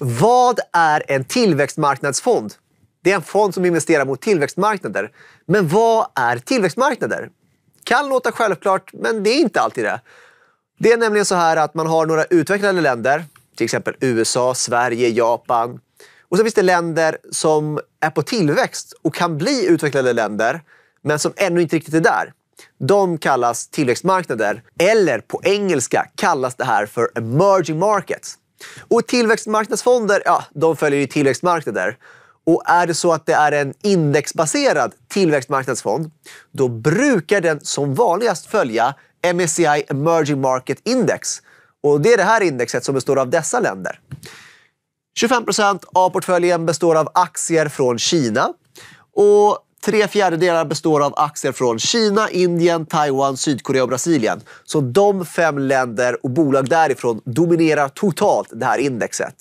Vad är en tillväxtmarknadsfond? Det är en fond som investerar mot tillväxtmarknader. Men vad är tillväxtmarknader? Kan låta självklart, men det är inte alltid det. Det är nämligen så här att man har några utvecklade länder, till exempel USA, Sverige, Japan. Och så finns det länder som är på tillväxt och kan bli utvecklade länder, men som ännu inte riktigt är där. De kallas tillväxtmarknader, eller på engelska kallas det här för emerging markets. Och tillväxtmarknadsfonder, ja, de följer ju tillväxtmarknader. Och är det så att det är en indexbaserad tillväxtmarknadsfond, då brukar den som vanligast följa MSCI Emerging Market Index. Och det är det här indexet som består av dessa länder. 25 av portföljen består av aktier från Kina. Och Tre fjärdedelar består av aktier från Kina, Indien, Taiwan, Sydkorea och Brasilien. Så de fem länder och bolag därifrån dominerar totalt det här indexet.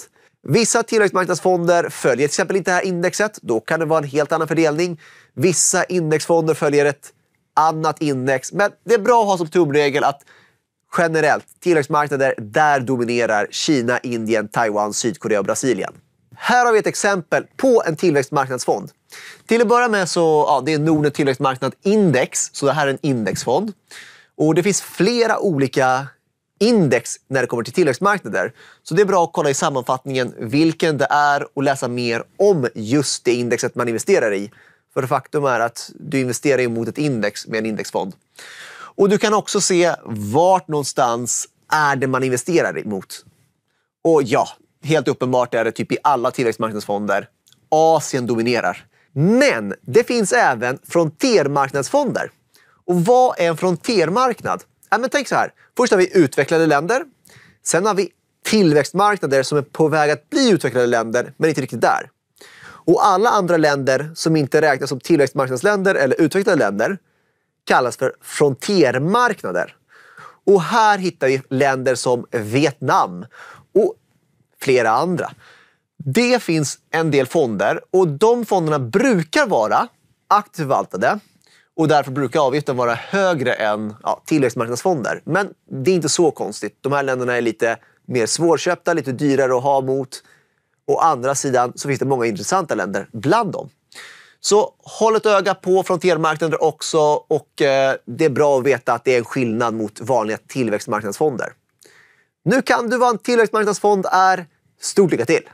Vissa tillväxtmarknadsfonder följer till exempel inte det här indexet. Då kan det vara en helt annan fördelning. Vissa indexfonder följer ett annat index. Men det är bra att ha som tumregel att generellt tillväxtmarknader, där dominerar Kina, Indien, Taiwan, Sydkorea och Brasilien. Här har vi ett exempel på en tillväxtmarknadsfond. Till att börja med så ja, det är Nordnet Tillväxtmarknad Index, så det här är en indexfond. Och Det finns flera olika index när det kommer till tillväxtmarknader. Så det är bra att kolla i sammanfattningen vilken det är och läsa mer om just det indexet man investerar i. För faktum är att du investerar mot ett index med en indexfond. Och Du kan också se vart någonstans är det man investerar emot. Och ja, helt uppenbart är det typ i alla tillväxtmarknadsfonder. Asien dominerar. Men det finns även frontermarknadsfonder. Och vad är en frontermarknad? Ja, men tänk så här. Först har vi utvecklade länder. Sen har vi tillväxtmarknader som är på väg att bli utvecklade länder, men inte riktigt där. Och alla andra länder som inte räknas som tillväxtmarknadsländer eller utvecklade länder kallas för frontermarknader. Och här hittar vi länder som Vietnam. Och flera andra. Det finns en del fonder och de fonderna brukar vara aktivt förvaltade och därför brukar avgiften vara högre än ja, tillväxtmarknadsfonder. Men det är inte så konstigt. De här länderna är lite mer svårköpta, lite dyrare att ha mot. Å andra sidan så finns det många intressanta länder bland dem. Så håll ett öga på frontiermarknader också och eh, det är bra att veta att det är en skillnad mot vanliga tillväxtmarknadsfonder. Nu kan du vara en tillväxtmarknadsfond är. Stort lycka till!